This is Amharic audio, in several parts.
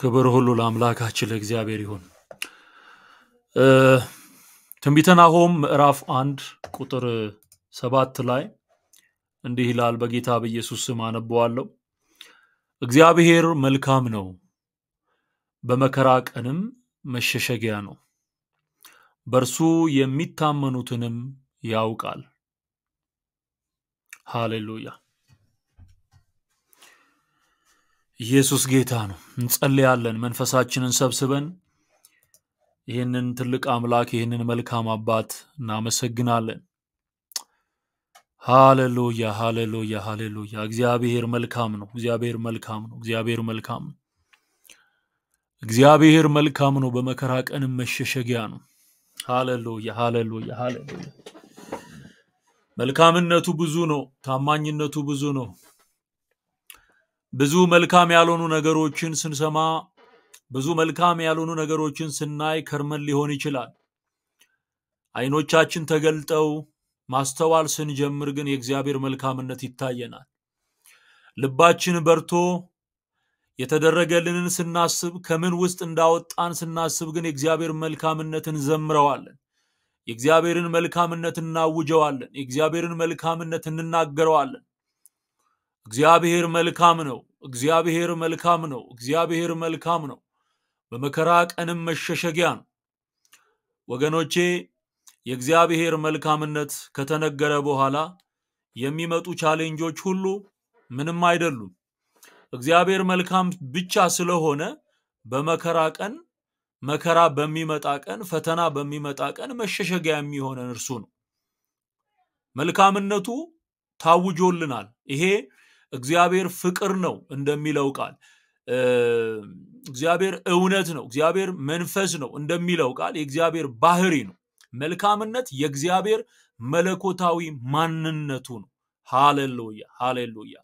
ክብር ሁሉ ለአምላካችን ለእግዚአብሔር ይሁን። ትንቢተ ናሆም ምዕራፍ አንድ ቁጥር ሰባት ላይ እንዲህ ይላል፣ በጌታ በኢየሱስ ስም አነበዋለሁ። እግዚአብሔር መልካም ነው፣ በመከራ ቀንም መሸሸጊያ ነው፣ በእርሱ የሚታመኑትንም ያውቃል። ሃሌሉያ ኢየሱስ ጌታ ነው። እንጸልያለን። መንፈሳችንን ሰብስበን ይህንን ትልቅ አምላክ ይህንን መልካም አባት እናመሰግናለን። ሃሌሉያ፣ ሃሌሉያ፣ ሃሌሉያ። እግዚአብሔር መልካም ነው። እግዚአብሔር መልካም ነው። እግዚአብሔር መልካም ነው። እግዚአብሔር መልካም ነው። በመከራ ቀንም መሸሸጊያ ነው። ሃሌሉያ፣ ሃሌሉያ፣ ሃሌሉያ። መልካምነቱ ብዙ ነው። ታማኝነቱ ብዙ ነው። ብዙ መልካም ያልሆኑ ነገሮችን ስንሰማ ብዙ መልካም ያልሆኑ ነገሮችን ስናይ ከርመን ሊሆን ይችላል። አይኖቻችን ተገልጠው ማስተዋል ስንጀምር ግን የእግዚአብሔር መልካምነት ይታየናል። ልባችን በርቶ የተደረገልንን ስናስብ ከምን ውስጥ እንዳወጣን ስናስብ ግን የእግዚአብሔር መልካምነት እንዘምረዋለን። የእግዚአብሔርን መልካምነት እናውጀዋለን። የእግዚአብሔርን መልካምነት እንናገረዋለን። እግዚአብሔር መልካም ነው፣ እግዚአብሔር መልካም ነው፣ እግዚአብሔር መልካም ነው፣ በመከራ ቀንም መሸሸጊያ ነው። ወገኖቼ የእግዚአብሔር መልካምነት ከተነገረ በኋላ የሚመጡ ቻሌንጆች ሁሉ ምንም አይደሉም። እግዚአብሔር መልካም ብቻ ስለሆነ በመከራ ቀን መከራ በሚመጣ ቀን ፈተና በሚመጣ ቀን መሸሸጊያ የሚሆነን እርሱ ነው። መልካምነቱ ታውጆልናል። ይሄ እግዚአብሔር ፍቅር ነው እንደሚለው ቃል እግዚአብሔር እውነት ነው፣ እግዚአብሔር መንፈስ ነው እንደሚለው ቃል የእግዚአብሔር ባህሪ ነው። መልካምነት የእግዚአብሔር መለኮታዊ ማንነቱ ነው። ሃሌሉያ ሃሌሉያ።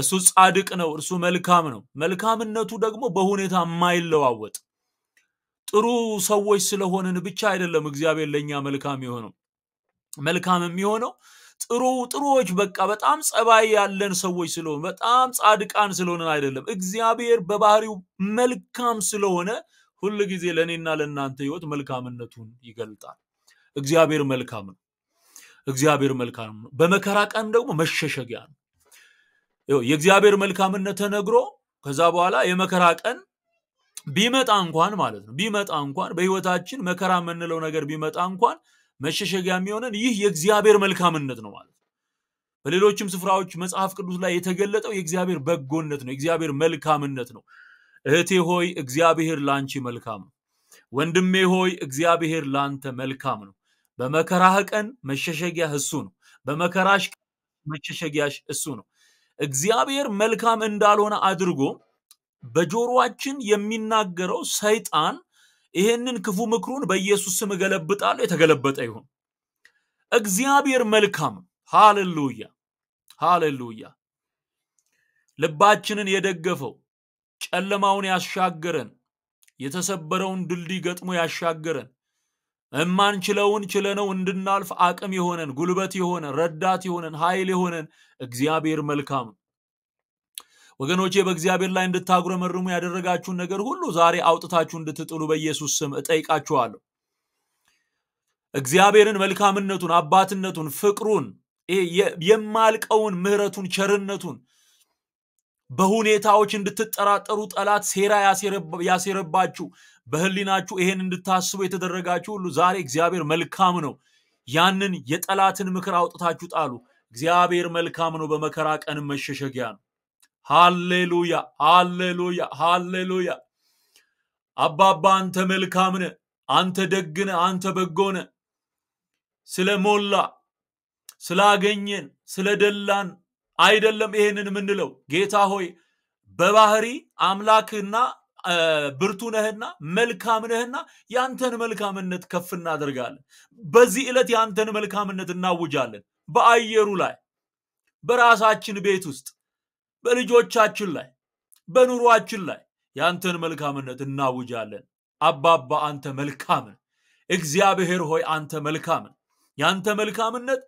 እሱ ጻድቅ ነው፣ እርሱ መልካም ነው። መልካምነቱ ደግሞ በሁኔታ የማይለዋወጥ ጥሩ ሰዎች ስለሆንን ብቻ አይደለም እግዚአብሔር ለእኛ መልካም የሆነው መልካም የሚሆነው ጥሩ ጥሩዎች በቃ በጣም ጸባይ ያለን ሰዎች ስለሆን በጣም ጻድቃን ስለሆነ አይደለም። እግዚአብሔር በባህሪው መልካም ስለሆነ ሁል ጊዜ ለእኔና ለእናንተ ህይወት መልካምነቱን ይገልጣል። እግዚአብሔር መልካም ነው። እግዚአብሔር መልካም ነው። በመከራ ቀን ደግሞ መሸሸጊያ ነው። የእግዚአብሔር መልካምነት ተነግሮ ከዛ በኋላ የመከራ ቀን ቢመጣ እንኳን ማለት ነው ቢመጣ እንኳን በህይወታችን መከራ የምንለው ነገር ቢመጣ እንኳን መሸሸጊያ የሚሆነን ይህ የእግዚአብሔር መልካምነት ነው ማለት ነው። በሌሎችም ስፍራዎች መጽሐፍ ቅዱስ ላይ የተገለጠው የእግዚአብሔር በጎነት ነው፣ የእግዚአብሔር መልካምነት ነው። እህቴ ሆይ እግዚአብሔር ላንቺ መልካም ነው። ወንድሜ ሆይ እግዚአብሔር ላንተ መልካም ነው። በመከራህ ቀን መሸሸጊያ እሱ ነው። በመከራሽ መሸሸጊያሽ እሱ ነው። እግዚአብሔር መልካም እንዳልሆነ አድርጎ በጆሮአችን የሚናገረው ሰይጣን ይሄንን ክፉ ምክሩን በኢየሱስ ስም እገለብጣለሁ። የተገለበጠ ይሁን። እግዚአብሔር መልካም ሃሌሉያ ሃሌሉያ። ልባችንን የደገፈው ጨለማውን ያሻገረን የተሰበረውን ድልድይ ገጥሞ ያሻገረን እማንችለውን ችለነው እንድናልፍ አቅም የሆነን ጉልበት የሆነን ረዳት የሆነን ኃይል የሆነን እግዚአብሔር መልካም ወገኖቼ በእግዚአብሔር ላይ እንድታጉረመርሙ ያደረጋችሁን ነገር ሁሉ ዛሬ አውጥታችሁ እንድትጥሉ በኢየሱስ ስም እጠይቃችኋለሁ። እግዚአብሔርን መልካምነቱን፣ አባትነቱን፣ ፍቅሩን፣ የማልቀውን ምህረቱን፣ ቸርነቱን በሁኔታዎች እንድትጠራጠሩ ጠላት ሴራ ያሴረባችሁ በህሊናችሁ ይሄን እንድታስቡ የተደረጋችሁ ሁሉ ዛሬ እግዚአብሔር መልካም ነው። ያንን የጠላትን ምክር አውጥታችሁ ጣሉ። እግዚአብሔር መልካም ነው፣ በመከራ ቀን መሸሸጊያ ነው። ሃሌሉያ ሃሌሉያ ሃሌሉያ። አባባ አንተ መልካምነ፣ አንተ ደግነ፣ አንተ በጎነ። ስለ ሞላ ስላገኘን ስለደላን አይደለም ይሄንን የምንለው። ጌታ ሆይ በባህሪ አምላክና ብርቱ ነህና መልካም ነህና ያንተን መልካምነት ከፍ እናደርጋለን። በዚህ ዕለት ያንተን መልካምነት እናውጃለን። በአየሩ ላይ በራሳችን ቤት ውስጥ በልጆቻችን ላይ በኑሯችን ላይ የአንተን መልካምነት እናውጃለን። አባባ አንተ መልካምን እግዚአብሔር ሆይ አንተ መልካምን ያንተ መልካምነት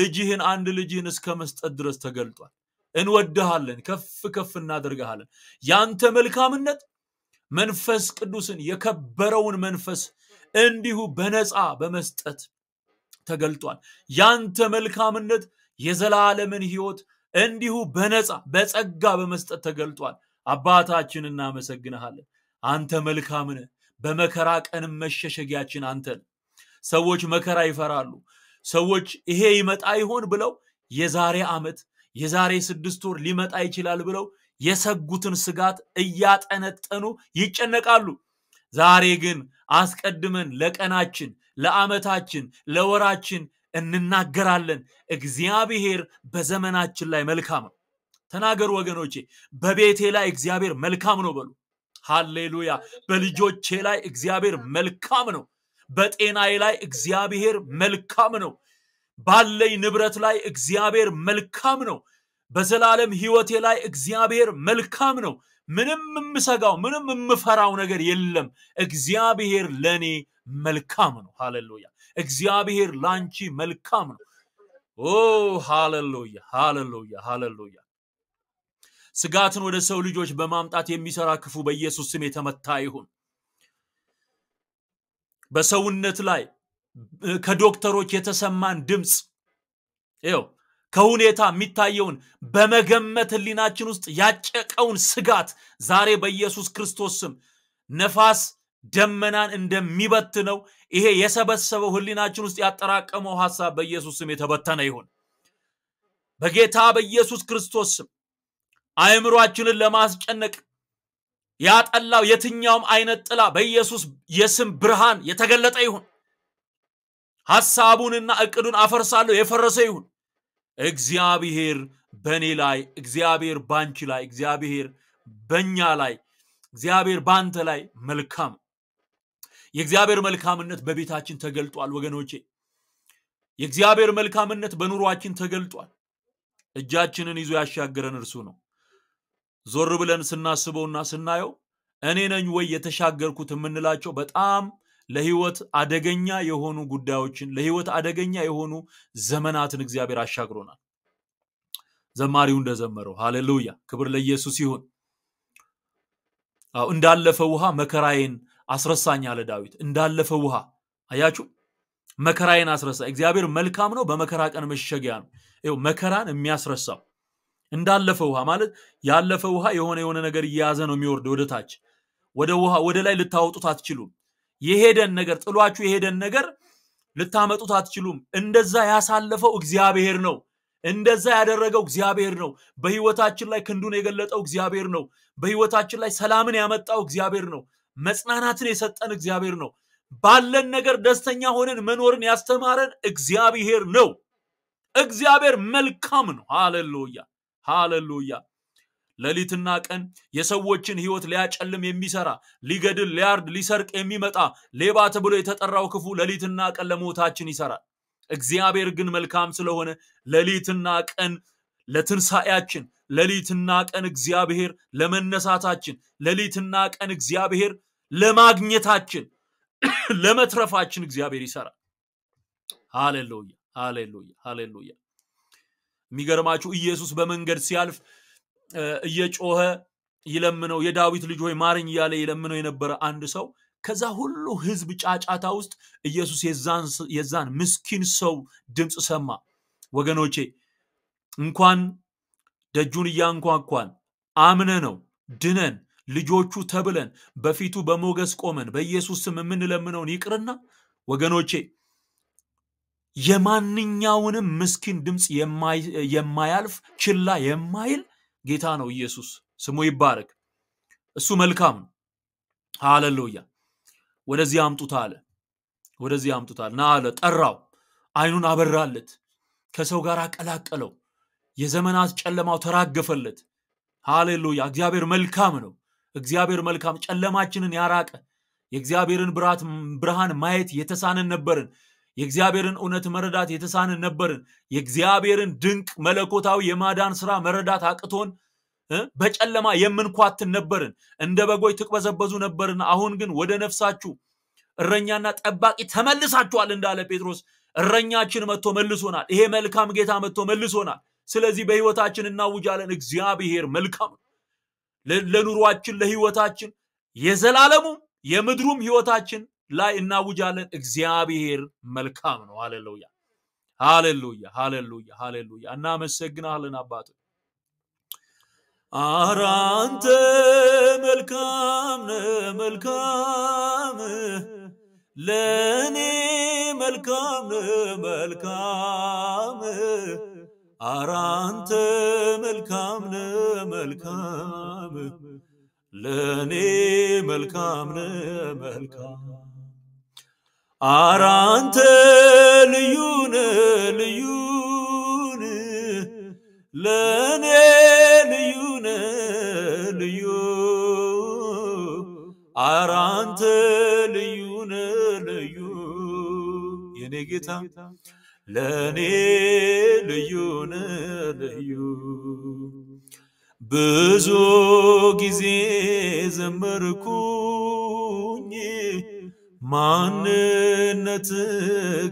ልጅህን አንድ ልጅህን እስከ መስጠት ድረስ ተገልጧል። እንወድሃለን፣ ከፍ ከፍ እናደርግሃለን። ያንተ መልካምነት መንፈስ ቅዱስን የከበረውን መንፈስ እንዲሁ በነፃ በመስጠት ተገልጧል። ያንተ መልካምነት የዘላለምን ህይወት እንዲሁ በነፃ በጸጋ በመስጠት ተገልጧል። አባታችን እናመሰግንሃለን። አንተ መልካምነ በመከራ ቀንም መሸሸጊያችን አንተ ነህ። ሰዎች መከራ ይፈራሉ። ሰዎች ይሄ ይመጣ ይሆን ብለው የዛሬ ዓመት የዛሬ ስድስት ወር ሊመጣ ይችላል ብለው የሰጉትን ስጋት እያጠነጠኑ ይጨነቃሉ። ዛሬ ግን አስቀድመን ለቀናችን፣ ለዓመታችን፣ ለወራችን እንናገራለን። እግዚአብሔር በዘመናችን ላይ መልካም ነው። ተናገሩ ወገኖቼ፣ በቤቴ ላይ እግዚአብሔር መልካም ነው በሉ። ሃሌሉያ። በልጆቼ ላይ እግዚአብሔር መልካም ነው። በጤናዬ ላይ እግዚአብሔር መልካም ነው። ባለኝ ንብረት ላይ እግዚአብሔር መልካም ነው። በዘላለም ህይወቴ ላይ እግዚአብሔር መልካም ነው። ምንም የምሰጋው ምንም የምፈራው ነገር የለም። እግዚአብሔር ለእኔ መልካም ነው። ሃሌሉያ! እግዚአብሔር ላንቺ መልካም ነው። ኦ ሃሌሉያ! ሃሌሉያ! ሃሌሉያ! ስጋትን ወደ ሰው ልጆች በማምጣት የሚሰራ ክፉ በኢየሱስ ስም የተመታ ይሁን። በሰውነት ላይ ከዶክተሮች የተሰማን ድምፅ ይው ከሁኔታ የሚታየውን በመገመት ህሊናችን ውስጥ ያጨቀውን ስጋት ዛሬ በኢየሱስ ክርስቶስ ስም ነፋስ ደመናን እንደሚበት ነው። ይሄ የሰበሰበው ህሊናችን ውስጥ ያጠራቀመው ሐሳብ በኢየሱስ ስም የተበተነ ይሁን። በጌታ በኢየሱስ ክርስቶስ ስም አእምሯችንን ለማስጨነቅ ያጠላው የትኛውም አይነት ጥላ በኢየሱስ የስም ብርሃን የተገለጠ ይሁን። ሐሳቡንና እቅዱን አፈርሳለሁ፣ የፈረሰ ይሁን። እግዚአብሔር በእኔ ላይ፣ እግዚአብሔር ባንቺ ላይ፣ እግዚአብሔር በእኛ ላይ፣ እግዚአብሔር ባንተ ላይ መልካም የእግዚአብሔር መልካምነት በቤታችን ተገልጧል። ወገኖቼ የእግዚአብሔር መልካምነት በኑሯችን ተገልጧል። እጃችንን ይዞ ያሻገረን እርሱ ነው። ዞር ብለን ስናስበውና ስናየው እኔ ነኝ ወይ የተሻገርኩት የምንላቸው በጣም ለህይወት አደገኛ የሆኑ ጉዳዮችን ለህይወት አደገኛ የሆኑ ዘመናትን እግዚአብሔር አሻግሮናል። ዘማሪው እንደዘመረው ሃሌሉያ፣ ክብር ለኢየሱስ ይሁን። እንዳለፈ ውሃ መከራዬን አስረሳኝ አለ ዳዊት እንዳለፈ ውሃ። አያችሁ መከራዬን አስረሳ። እግዚአብሔር መልካም ነው፣ በመከራ ቀን መሸጊያ ነው። ይኸው መከራን የሚያስረሳው እንዳለፈ ውሃ ማለት ያለፈ ውሃ የሆነ የሆነ ነገር እየያዘ ነው የሚወርድ ወደ ታች ወደ ውሃ ወደ ላይ ልታወጡት አትችሉም። የሄደን ነገር ጥሏችሁ የሄደን ነገር ልታመጡት አትችሉም። እንደዛ ያሳለፈው እግዚአብሔር ነው። እንደዛ ያደረገው እግዚአብሔር ነው። በህይወታችን ላይ ክንዱን የገለጠው እግዚአብሔር ነው። በህይወታችን ላይ ሰላምን ያመጣው እግዚአብሔር ነው። መጽናናትን የሰጠን እግዚአብሔር ነው። ባለን ነገር ደስተኛ ሆነን መኖርን ያስተማረን እግዚአብሔር ነው። እግዚአብሔር መልካም ነው። ሃሌሉያ ሃሌሉያ። ሌሊትና ቀን የሰዎችን ህይወት ሊያጨልም የሚሰራ ሊገድል፣ ሊያርድ፣ ሊሰርቅ የሚመጣ ሌባ ተብሎ የተጠራው ክፉ ሌሊትና ቀን ለሞታችን ይሰራል። እግዚአብሔር ግን መልካም ስለሆነ ሌሊትና ቀን ለትንሣኤያችን ሌሊትና ቀን እግዚአብሔር ለመነሳታችን፣ ሌሊትና ቀን እግዚአብሔር ለማግኘታችን፣ ለመትረፋችን እግዚአብሔር ይሰራል። ሃሌሉያ ሃሌሉያ ሃሌሉያ። የሚገርማችሁ ኢየሱስ በመንገድ ሲያልፍ እየጮኸ ይለምነው የዳዊት ልጅ ሆይ ማረኝ እያለ ይለምነው የነበረ አንድ ሰው ከዛ ሁሉ ህዝብ ጫጫታ ውስጥ ኢየሱስ የዛን ምስኪን ሰው ድምፅ ሰማ። ወገኖቼ እንኳን ደጁን እያንኳኳን አምነ ነው ድነን ልጆቹ ተብለን በፊቱ በሞገስ ቆመን በኢየሱስ ስም የምንለምነውን ይቅርና ወገኖቼ የማንኛውንም ምስኪን ድምፅ የማያልፍ ችላ የማይል ጌታ ነው ኢየሱስ ስሙ ይባረክ እሱ መልካም ነው ሃሌሉያ ወደዚህ አምጡት አለ ወደዚህ አምጡት አለ ና አለ ጠራው አይኑን አበራለት ከሰው ጋር አቀላቀለው የዘመናት ጨለማው ተራገፈለት። ሃሌሉያ! እግዚአብሔር መልካም ነው። እግዚአብሔር መልካም፣ ጨለማችንን ያራቀ የእግዚአብሔርን ብርሃት ብርሃን ማየት የተሳንን ነበርን። የእግዚአብሔርን እውነት መረዳት የተሳንን ነበርን። የእግዚአብሔርን ድንቅ መለኮታዊ የማዳን ስራ መረዳት አቅቶን በጨለማ የምንኳትን ነበርን። እንደ በጎች ትቅበዘበዙ ነበርን። አሁን ግን ወደ ነፍሳችሁ እረኛና ጠባቂ ተመልሳችኋል እንዳለ ጴጥሮስ እረኛችን መጥቶ መልሶናል። ይሄ መልካም ጌታ መጥቶ መልሶናል። ስለዚህ በህይወታችን እናውጃለን እግዚአብሔር መልካም ለኑሯችን ለህይወታችን የዘላለሙም የምድሩም ህይወታችን ላይ እናውጃለን እግዚአብሔር መልካም ነው ሃሌሉያ ሃሌሉያ ሃሌሉያ ሃሌሉያ እናመሰግናለን አባት አራንተ መልካም መልካም ለእኔ መልካም መልካም አራንተ መልካም ነ መልካም ለእኔ መልካም ነህ መልካም አረ አንተ ልዩ ነህ ልዩ ለእኔ ልዩ ነህ ልዩ ልዩ የኔ ጌታ ለእኔ ልዩን ልዩ ብዙ ጊዜ ዘመርኩኝ ማንነት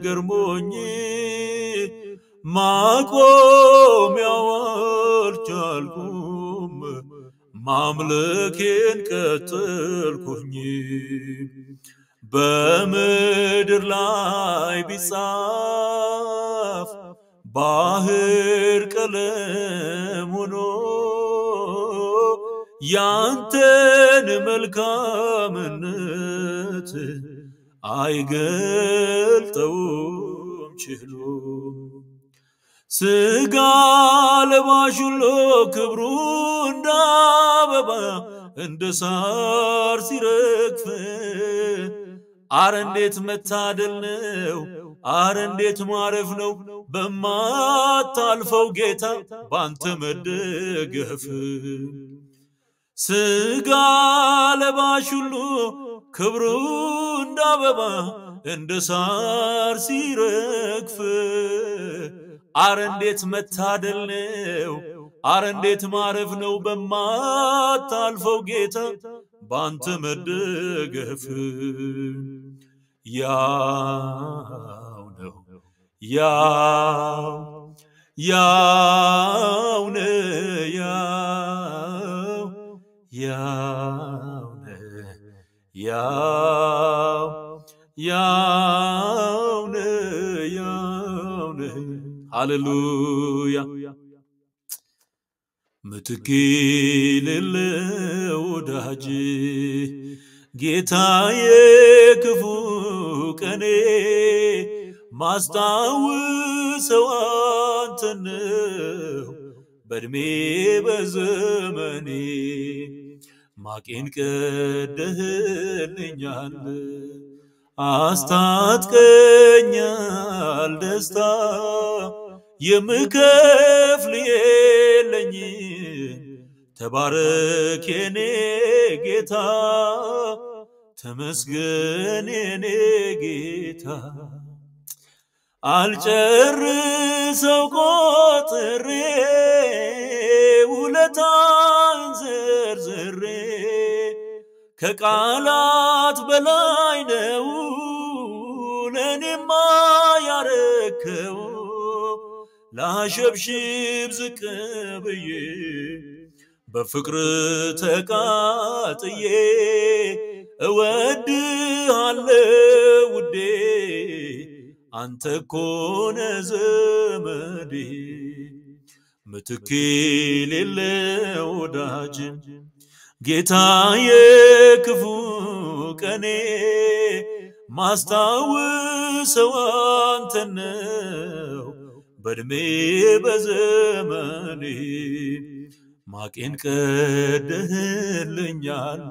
ገርሞኝ ማቆሚያው አልቻልኩም ማምለኬን ቀጠልኩኝ። በምድር ላይ ቢጻፍ ባህር ቀለም ሆኖ ያንተን መልካምነት አይገልጠውም ችሎ ስጋ ለባሹሎ ክብሩ እንዳበባ አበባ እንደ ሳር ሲረግፍ አረ እንዴት መታደል ነው፣ አረ እንዴት ማረፍ ነው በማታልፈው ጌታ ባንተ መደገፍ ስጋ ለባሽ ሁሉ ክብሩ እንዳበባ እንደ ሳር ሲረግፍ አረ እንዴት መታደል ነው፣ አረ እንዴት ማረፍ ነው በማታልፈው ጌታ banta madagafu. Yao no, yao, yao ne, yao, yao ne, yao, yao ne, Hallelujah. ምትኬ ሌለው ወዳጅ ጌታዬ ክፉ ቀኔ ማስታውሰው አንተን በእድሜ በዘመኔ ማቄን ቀደህልኛል አስታጥቀኛል ደስታ የምከፍል የለኝ። ተባረክ የኔ ጌታ፣ ተመስገን የኔ ጌታ። አልጨርሰው ቆጥሬ ውለታን ዘርዝሬ ከቃላት በላይ ነው ለእኔማ ያረከው ላሸብሽብ ዝቅ ብዬ በፍቅር ተቃጥዬ እወድሃለሁ ውዴ አንተ ኮነ ዘመዴ ምትኬ ሌለ ወዳጅ ጌታዬ ክፉ ቀኔ ማስታውሰው አንተን ነው በእድሜ በዘመኔ ማቄን ቀደህልኛል፣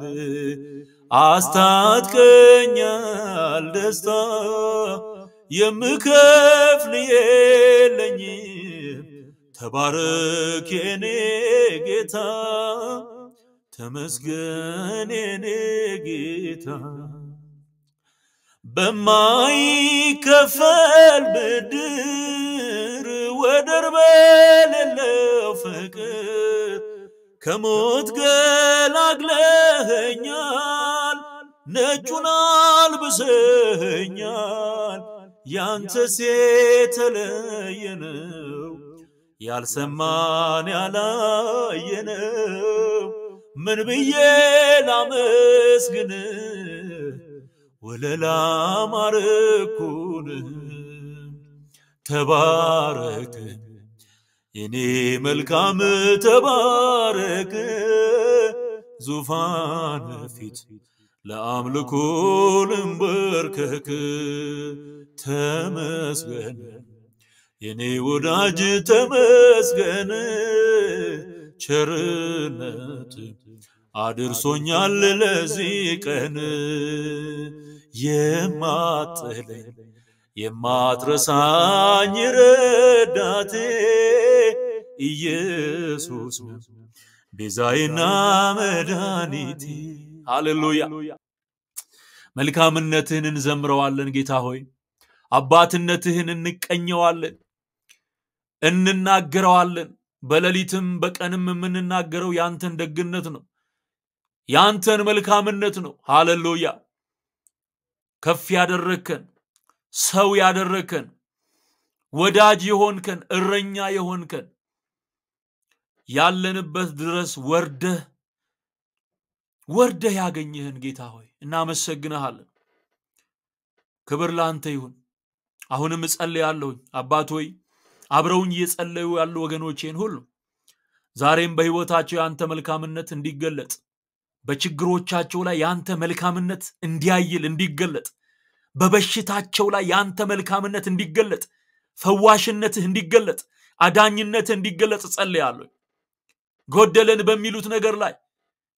አስታጥቀኛል ደስታ የምከፍል የለኝ። ተባረክ የኔ ጌታ፣ ተመስገን የኔ ጌታ። በማይከፈል ብድር ወደር በሌለው ፍቅር ከሞት ገላግለኸኛል፣ ነጩን አልብሰኸኛል። ያንተ ሴተለየነው ያልሰማን ያላየነው ምን ብዬ ላመስግን ወለላ ማረኩንህ ተባረክ የኔ መልካም ተባረክ ዙፋን ፊት ለአምልኮ ልንበርከክ ተመስገን የኔ ወዳጅ ተመስገን ቸርነት አድርሶኛል ለዚህ ቀን የማጥለኝ የማትረሳኝ ረዳቴ ኢየሱስ ነው ቤዛዬና መድኃኒቴ። ሃሌሉያ! መልካምነትህን እንዘምረዋለን ጌታ ሆይ፣ አባትነትህን እንቀኘዋለን፣ እንናገረዋለን። በሌሊትም በቀንም የምንናገረው ያንተን ደግነት ነው፣ ያንተን መልካምነት ነው። ሃሌሉያ! ከፍ ያደረግከን ሰው ያደረግከን፣ ወዳጅ የሆንከን፣ እረኛ የሆንከን ያለንበት ድረስ ወርደህ ወርደህ ያገኘህን ጌታ ሆይ እናመሰግንሃለን። ክብር ለአንተ ይሁን። አሁንም እጸልያለሁኝ አባት ሆይ አብረውኝ እየጸለዩ ያሉ ወገኖቼን ሁሉ ዛሬም በሕይወታቸው የአንተ መልካምነት እንዲገለጥ በችግሮቻቸው ላይ የአንተ መልካምነት እንዲያይል እንዲገለጥ በበሽታቸው ላይ የአንተ መልካምነት እንዲገለጥ፣ ፈዋሽነትህ እንዲገለጥ፣ አዳኝነትህ እንዲገለጥ ጸልያለሁ። ጎደለን በሚሉት ነገር ላይ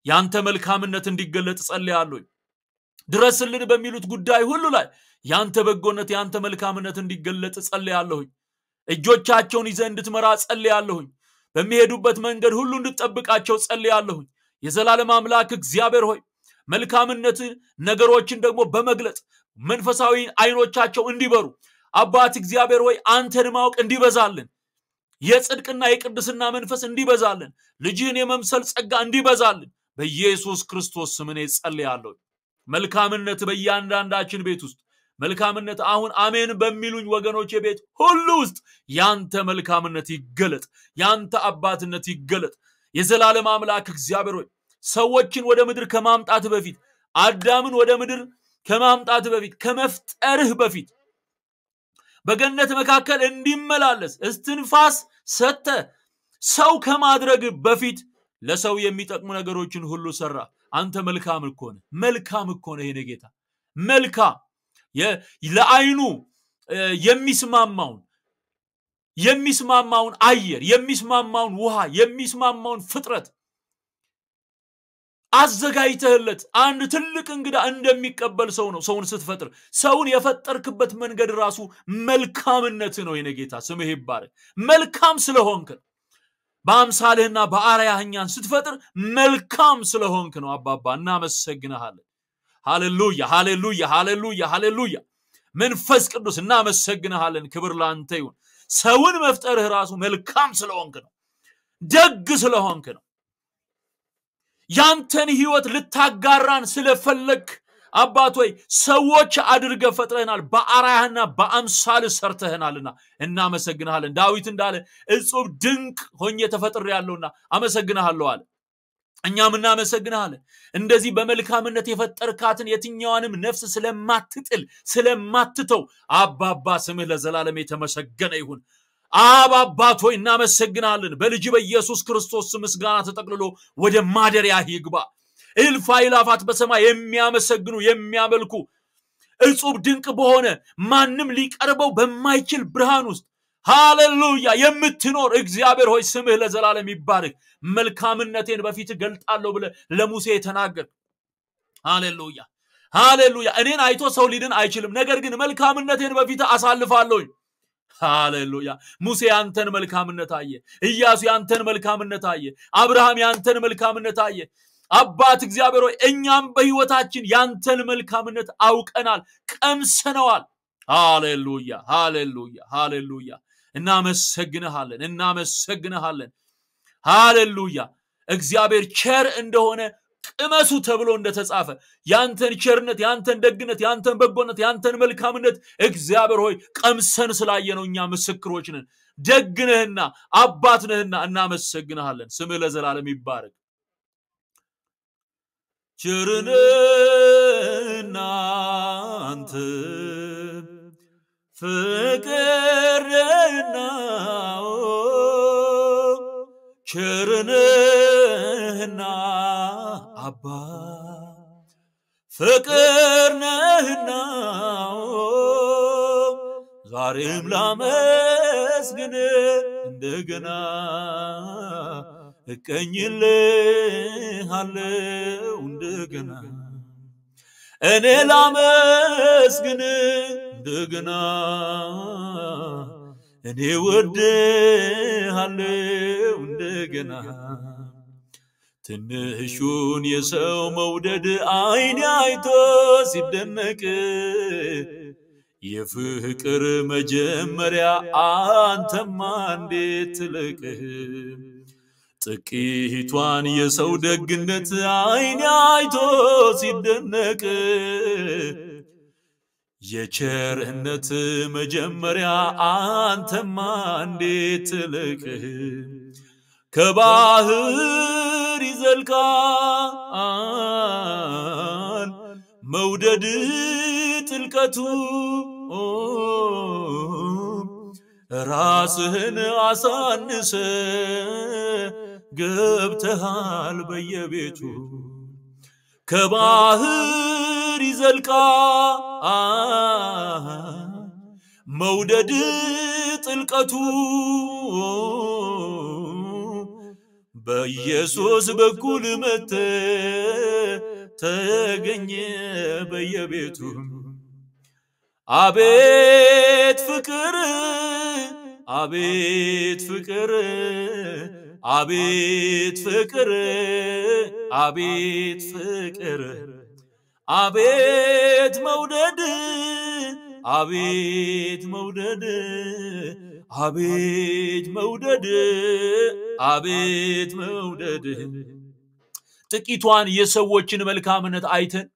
የአንተ መልካምነት እንዲገለጥ ጸልያለሁ። ድረስልን በሚሉት ጉዳይ ሁሉ ላይ የአንተ በጎነት፣ የአንተ መልካምነት እንዲገለጥ ጸልያለሁኝ። እጆቻቸውን ይዘህ እንድትመራ ጸልያለሁኝ። በሚሄዱበት መንገድ ሁሉ እንድትጠብቃቸው ጸልያለሁኝ። የዘላለም አምላክ እግዚአብሔር ሆይ መልካምነት ነገሮችን ደግሞ በመግለጥ መንፈሳዊ አይኖቻቸው እንዲበሩ አባት እግዚአብሔር ወይ አንተን ማወቅ እንዲበዛልን የጽድቅና የቅድስና መንፈስ እንዲበዛልን ልጅህን የመምሰል ጸጋ እንዲበዛልን በኢየሱስ ክርስቶስ ስም እኔ ጸልያለሁ። መልካምነት በእያንዳንዳችን ቤት ውስጥ መልካምነት አሁን አሜን በሚሉኝ ወገኖች ቤት ሁሉ ውስጥ ያንተ መልካምነት ይገለጥ፣ ያንተ አባትነት ይገለጥ። የዘላለም አምላክ እግዚአብሔር ሆይ ሰዎችን ወደ ምድር ከማምጣት በፊት አዳምን ወደ ምድር ከማምጣት በፊት ከመፍጠርህ በፊት በገነት መካከል እንዲመላለስ እስትንፋስ ሰተ ሰው ከማድረግ በፊት ለሰው የሚጠቅሙ ነገሮችን ሁሉ ሰራ። አንተ መልካም እኮ ነህ፣ መልካም እኮ ነህ የኔ ጌታ፣ መልካም ለአይኑ የሚስማማውን የሚስማማውን አየር፣ የሚስማማውን ውሃ፣ የሚስማማውን ፍጥረት አዘጋጅተህለት አንድ ትልቅ እንግዳ እንደሚቀበል ሰው ነው። ሰውን ስትፈጥር ሰውን የፈጠርክበት መንገድ ራሱ መልካምነት ነው። የኔ ጌታ ስምህ ይባረክ። መልካም ስለሆንክ ነው። በአምሳልህና በአርያህ እኛን ስትፈጥር መልካም ስለሆንክ ነው። አባባ እናመሰግንሃለን። ሃሌሉያ፣ ሃሌሉያ፣ ሃሌሉያ፣ ሃሌሉያ። መንፈስ ቅዱስ እናመሰግንሃለን። ክብር ለአንተ ይሁን። ሰውን መፍጠርህ ራሱ መልካም ስለሆንክ ነው። ደግ ስለሆንክ ነው። ያንተን ህይወት ልታጋራን ስለፈለግ አባት ሆይ ሰዎች አድርገ ፈጥረህናል፣ በአራያህና በአምሳል ሰርተህናልና እናመሰግንሃለን። ዳዊት እንዳለ እጹብ ድንቅ ሆኜ ተፈጥር ያለውና አመሰግንሃለሁ አለ። እኛም እናመሰግንሃለን። እንደዚህ በመልካምነት የፈጠርካትን የትኛዋንም ነፍስ ስለማትጥል ስለማትተው፣ አባባ ስምህ ለዘላለም የተመሰገነ ይሁን። አብ አባት ሆይ እናመሰግናለን። በልጅ በኢየሱስ ክርስቶስ ምስጋና ተጠቅልሎ ወደ ማደሪያ ይግባ። እልፍ አእላፋት በሰማይ የሚያመሰግኑ የሚያመልኩ እጹብ ድንቅ በሆነ ማንም ሊቀርበው በማይችል ብርሃን ውስጥ ሃሌሉያ የምትኖር እግዚአብሔር ሆይ ስምህ ለዘላለም ይባርክ። መልካምነቴን በፊት ገልጣለሁ ብለ ለሙሴ ተናገር ሃሌሉያ ሃሌሉያ። እኔን አይቶ ሰው ሊድን አይችልም፣ ነገር ግን መልካምነቴን በፊት አሳልፋለሁኝ። ሃሌሉያ። ሙሴ ያንተን መልካምነት አየ። ኢያሱ ያንተን መልካምነት አየ። አብርሃም ያንተን መልካምነት አየ። አባት እግዚአብሔር ሆይ እኛም በህይወታችን ያንተን መልካምነት አውቀናል፣ ቀምሰነዋል። ሃሌሉያ፣ ሃሌሉያ፣ ሃሌሉያ። እናመሰግንሃለን፣ እናመሰግንሃለን። ሃሌሉያ። እግዚአብሔር ቸር እንደሆነ ቅመሱ ተብሎ እንደተጻፈ ያንተን ቸርነት፣ ያንተን ደግነት፣ ያንተን በጎነት፣ ያንተን መልካምነት እግዚአብሔር ሆይ ቀምሰን ስላየነው እኛ ምስክሮች ነን። ደግነህና አባትነህና እናመሰግንሃለን። ስምህ ለዘላለም ይባረክ። ቸርነህና አንተ ፍቅርና ቸርነህና አባ ፍቅር ነህና ዛሬም ላመስግን እንደገና እቀኝልሃለው እንደገና እኔ ላመስግን እንደገና እኔ ወድሃለው እንደገና ትንሹን የሰው መውደድ አይን አይቶ ሲደነቅ የፍቅር መጀመሪያ አንተማ እንዴት ትልቅ ጥቂቷን የሰው ደግነት አይን አይቶ ሲደነቅ የቸርነት መጀመሪያ አንተማ እንዴት ትልቅ ከባህር ይዘልቃል መውደድ ጥልቀቱ ራስህን አሳንሰ ገብተሃል በየቤቱ ከባህር ይዘልቃል መውደድ ጥልቀቱ በኢየሱስ በኩል መተ ተገኘ በየቤቱ አቤት ፍቅር አቤት ፍቅር አቤት ፍቅር አቤት ፍቅር አቤት መውደድ አቤት መውደድ አቤት መውደድ አቤት መውደድ ጥቂቷን የሰዎችን መልካምነት አይተን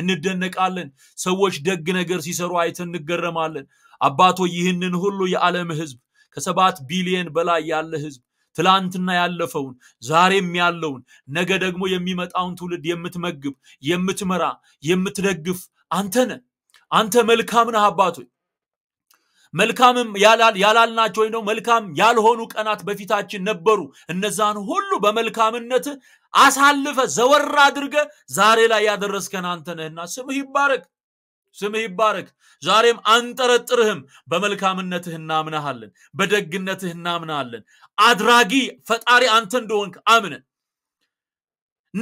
እንደነቃለን። ሰዎች ደግ ነገር ሲሰሩ አይተን እንገረማለን። አባቶ ይህንን ሁሉ የዓለም ህዝብ ከሰባት ቢሊየን በላይ ያለ ህዝብ ትላንትና ያለፈውን ዛሬም ያለውን ነገ ደግሞ የሚመጣውን ትውልድ የምትመግብ፣ የምትመራ፣ የምትደግፍ አንተነ አንተ መልካም ነህ መልካምም ያላልናቸው ወይም ደግሞ መልካም ያልሆኑ ቀናት በፊታችን ነበሩ። እነዛን ሁሉ በመልካምነት አሳልፈ ዘወር አድርገ ዛሬ ላይ ያደረስከን አንተ ነህና ስምህ ይባረክ፣ ስምህ ይባረክ። ዛሬም አንጠረጥርህም። በመልካምነትህ እናምናሃለን፣ በደግነትህ እናምናሃለን። አድራጊ ፈጣሪ አንተ እንደሆንክ አምነን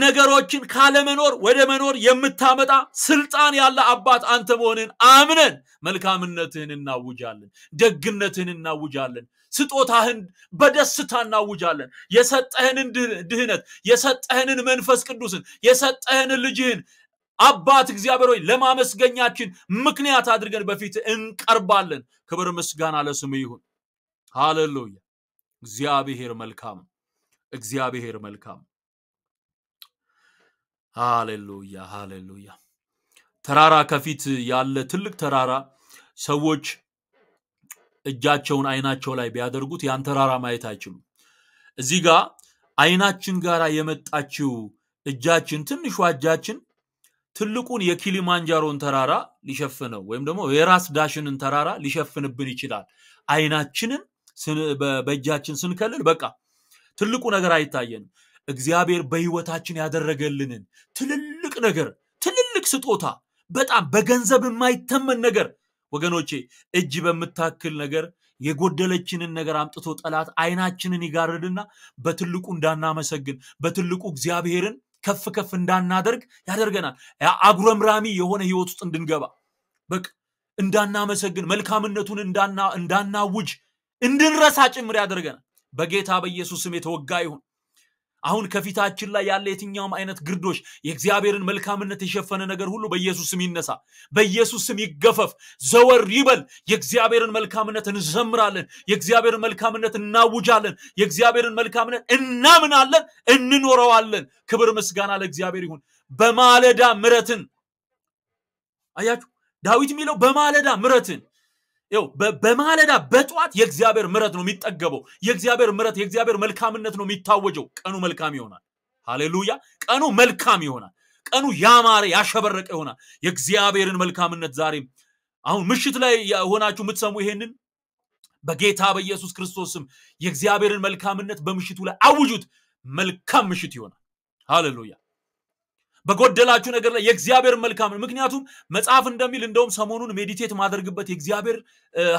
ነገሮችን ካለመኖር ወደ መኖር የምታመጣ ስልጣን ያለ አባት አንተ መሆንን አምነን መልካምነትህን እናውጃለን፣ ደግነትህን እናውጃለን፣ ስጦታህን በደስታ እናውጃለን። የሰጠህንን ድህነት፣ የሰጠህንን መንፈስ ቅዱስን፣ የሰጠህንን ልጅህን አባት እግዚአብሔር ሆይ ለማመስገኛችን ምክንያት አድርገን በፊት እንቀርባለን። ክብር ምስጋና ለስም ይሁን። ሃሌሉያ። እግዚአብሔር መልካም፣ እግዚአብሔር መልካም ሃሌሉያ ሃሌሉያ። ተራራ ከፊት ያለ ትልቅ ተራራ ሰዎች እጃቸውን አይናቸው ላይ ቢያደርጉት ያን ተራራ ማየት አይችሉም። እዚህ ጋ አይናችን ጋር የመጣችው እጃችን ትንሿ እጃችን ትልቁን የኪሊማንጃሮን ተራራ ሊሸፍነው ወይም ደግሞ የራስ ዳሽንን ተራራ ሊሸፍንብን ይችላል። አይናችንን በእጃችን ስንከልል በቃ ትልቁ ነገር አይታየንም። እግዚአብሔር በህይወታችን ያደረገልንን ትልልቅ ነገር ትልልቅ ስጦታ በጣም በገንዘብ የማይተመን ነገር ወገኖቼ እጅ በምታክል ነገር የጎደለችንን ነገር አምጥቶ ጠላት አይናችንን ይጋርድና በትልቁ እንዳናመሰግን በትልቁ እግዚአብሔርን ከፍ ከፍ እንዳናደርግ ያደርገናል። አጉረምራሚ የሆነ ህይወት ውስጥ እንድንገባ በቃ እንዳናመሰግን መልካምነቱን እንዳናውጅ እንድንረሳ ጭምር ያደርገናል። በጌታ በኢየሱስ ስም የተወጋ ይሁን። አሁን ከፊታችን ላይ ያለ የትኛውም አይነት ግርዶሽ የእግዚአብሔርን መልካምነት የሸፈነ ነገር ሁሉ በኢየሱስ ስም ይነሳ፣ በኢየሱስ ስም ይገፈፍ፣ ዘወር ይበል። የእግዚአብሔርን መልካምነት እንዘምራለን፣ የእግዚአብሔርን መልካምነት እናውጃለን፣ የእግዚአብሔርን መልካምነት እናምናለን፣ እንኖረዋለን። ክብር ምስጋና ለእግዚአብሔር ይሁን። በማለዳ ምረትን አያችሁ፣ ዳዊት የሚለው በማለዳ ምረትን ው በማለዳ በጠዋት የእግዚአብሔር ምረት ነው የሚጠገበው። የእግዚአብሔር ምረት የእግዚአብሔር መልካምነት ነው የሚታወጀው። ቀኑ መልካም ይሆናል። ሃሌሉያ! ቀኑ መልካም ይሆናል። ቀኑ ያማረ ያሸበረቀ ይሆናል። የእግዚአብሔርን መልካምነት ዛሬም አሁን ምሽት ላይ ሆናችሁ የምትሰሙ ይሄንን በጌታ በኢየሱስ ክርስቶስም የእግዚአብሔርን መልካምነት በምሽቱ ላይ አውጁት። መልካም ምሽት ይሆናል። ሃሌሉያ! በጎደላችሁ ነገር ላይ የእግዚአብሔር መልካም ምክንያቱም መጽሐፍ እንደሚል እንደውም ሰሞኑን ሜዲቴት ማደርግበት የእግዚአብሔር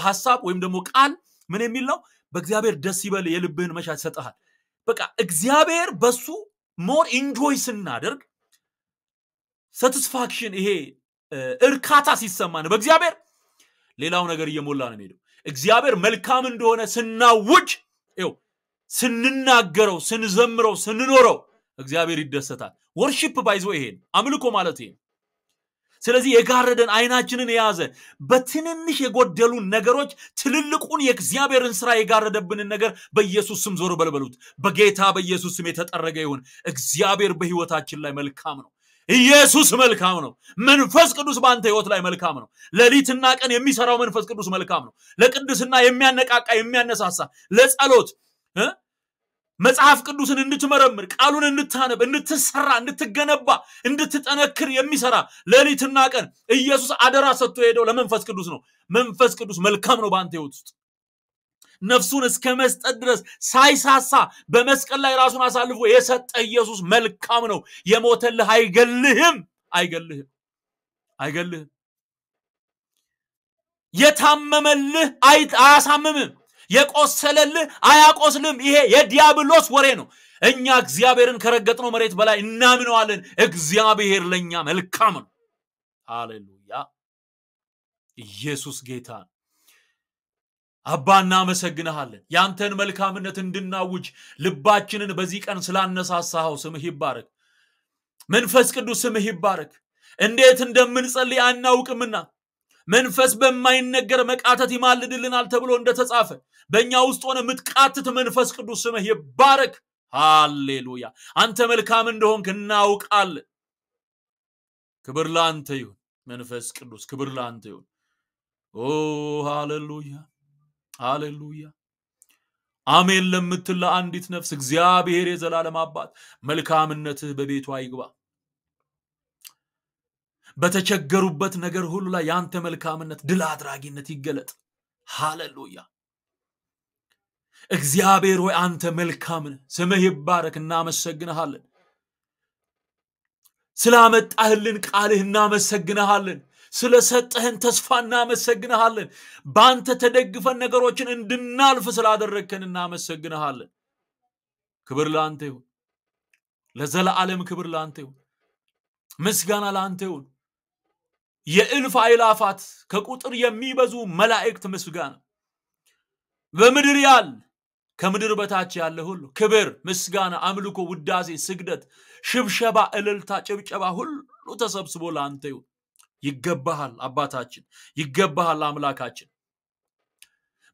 ሀሳብ ወይም ደግሞ ቃል ምን የሚል ነው? በእግዚአብሔር ደስ ይበል፣ የልብህን መሻት ይሰጠሃል። በቃ እግዚአብሔር በሱ ሞር ኢንጆይ ስናደርግ ሳቲስፋክሽን፣ ይሄ እርካታ ነው። በእግዚአብሔር ሌላው ነገር እየሞላ ነው የሚሄደው። እግዚአብሔር መልካም እንደሆነ ስናውጅ ስንናገረው፣ ስንዘምረው፣ ስንኖረው እግዚአብሔር ይደሰታል። ወርሺፕ ባይዞ ይሄ አምልኮ ማለት ይሄን። ስለዚህ የጋረደን አይናችንን የያዘ በትንንሽ የጎደሉን ነገሮች ትልልቁን የእግዚአብሔርን ስራ የጋረደብንን ነገር በኢየሱስ ስም ዞር በልበሉት። በጌታ በኢየሱስ ስም የተጠረገ ይሁን። እግዚአብሔር በህይወታችን ላይ መልካም ነው። ኢየሱስ መልካም ነው። መንፈስ ቅዱስ በአንተ ህይወት ላይ መልካም ነው። ሌሊትና ቀን የሚሰራው መንፈስ ቅዱስ መልካም ነው። ለቅድስና የሚያነቃቃ የሚያነሳሳ፣ ለጸሎት መጽሐፍ ቅዱስን እንድትመረምር፣ ቃሉን እንድታነብ፣ እንድትሰራ፣ እንድትገነባ፣ እንድትጠነክር የሚሰራ ሌሊትና ቀን ኢየሱስ አደራ ሰጥቶ ሄደው ለመንፈስ ቅዱስ ነው። መንፈስ ቅዱስ መልካም ነው በአንተ ህይወት ውስጥ ነፍሱን እስከ መስጠት ድረስ ሳይሳሳ በመስቀል ላይ ራሱን አሳልፎ የሰጠ ኢየሱስ መልካም ነው። የሞተልህ አይገልህም፣ አይገልህም፣ አይገልህም። የታመመልህ አያሳምምም። የቆሰለልህ አያቆስልም። ይሄ የዲያብሎስ ወሬ ነው። እኛ እግዚአብሔርን ከረገጥነው መሬት በላይ እናምነዋለን። እግዚአብሔር ለእኛ መልካም ነው። ሃሌሉያ! ኢየሱስ ጌታ ነው። አባ እናመሰግንሃለን። ያንተን መልካምነት እንድናውጅ ልባችንን በዚህ ቀን ስላነሳሳኸው ስምህ ይባረክ። መንፈስ ቅዱስ ስምህ ይባረክ። እንዴት እንደምንጸልይ አናውቅምና መንፈስ በማይነገር መቃተት ይማልድልናል ተብሎ እንደተጻፈ በእኛ ውስጥ ሆነ ምትቃትት መንፈስ ቅዱስ ስምህ ይባረክ። ሃሌሉያ! አንተ መልካም እንደሆንክ እናውቃለን። ክብር ለአንተ ይሁን መንፈስ ቅዱስ፣ ክብር ለአንተ ይሁን። ኦ ሃሌሉያ፣ ሃሌሉያ። አሜን ለምትል ለአንዲት ነፍስ እግዚአብሔር የዘላለም አባት መልካምነትህ በቤቷ ይግባ። በተቸገሩበት ነገር ሁሉ ላይ የአንተ መልካምነት፣ ድል አድራጊነት ይገለጥ። ሃሌሉያ። እግዚአብሔር ሆይ አንተ መልካም ነህ፣ ስምህ ይባረክ። እናመሰግንሃለን። ስላመጣህልን ቃልህ እናመሰግንሃለን። ስለሰጠህን ተስፋ እናመሰግንሃለን። በአንተ ተደግፈን ነገሮችን እንድናልፍ ስላደረግከን እናመሰግንሃለን። ክብር ለአንተ ይሁን። ለዘለዓለም ክብር ለአንተ ይሁን። ምስጋና ለአንተ ይሁን። የእልፍ አይላፋት ከቁጥር የሚበዙ መላእክት ምስጋና በምድር ያል ከምድር በታች ያለ ሁሉ ክብር፣ ምስጋና፣ አምልኮ፣ ውዳሴ፣ ስግደት፣ ሽብሸባ፣ እልልታ፣ ጭብጨባ ሁሉ ተሰብስቦ ለአንተ ይሁን። ይገባሃል አባታችን፣ ይገባሃል አምላካችን።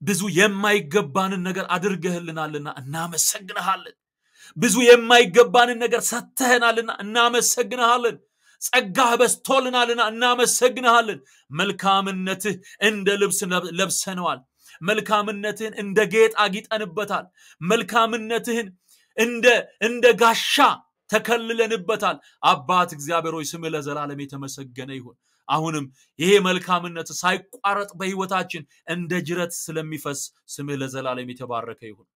ብዙ የማይገባንን ነገር አድርገህልናልና እናመሰግንሃለን። ብዙ የማይገባንን ነገር ሰጥተህናልና እናመሰግንሃለን። ጸጋህ በስቶልናልና እናመሰግንሃለን። መልካምነትህ እንደ ልብስ ለብሰነዋል። መልካምነትህን እንደ ጌጥ አጊጠንበታል። መልካምነትህን እንደ እንደ ጋሻ ተከልለንበታል። አባት እግዚአብሔር ሆይ ስም ለዘላለም የተመሰገነ ይሁን። አሁንም ይሄ መልካምነት ሳይቋረጥ በህይወታችን እንደ ጅረት ስለሚፈስ ስምህ ለዘላለም የተባረከ ይሁን።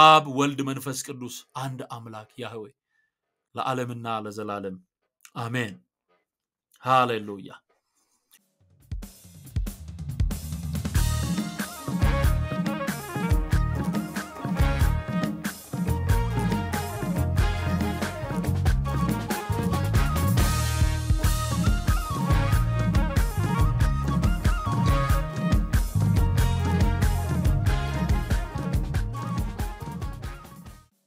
አብ፣ ወልድ፣ መንፈስ ቅዱስ አንድ አምላክ ያህዌ ለዓለምና ለዘላለም አሜን። ሃሌሉያ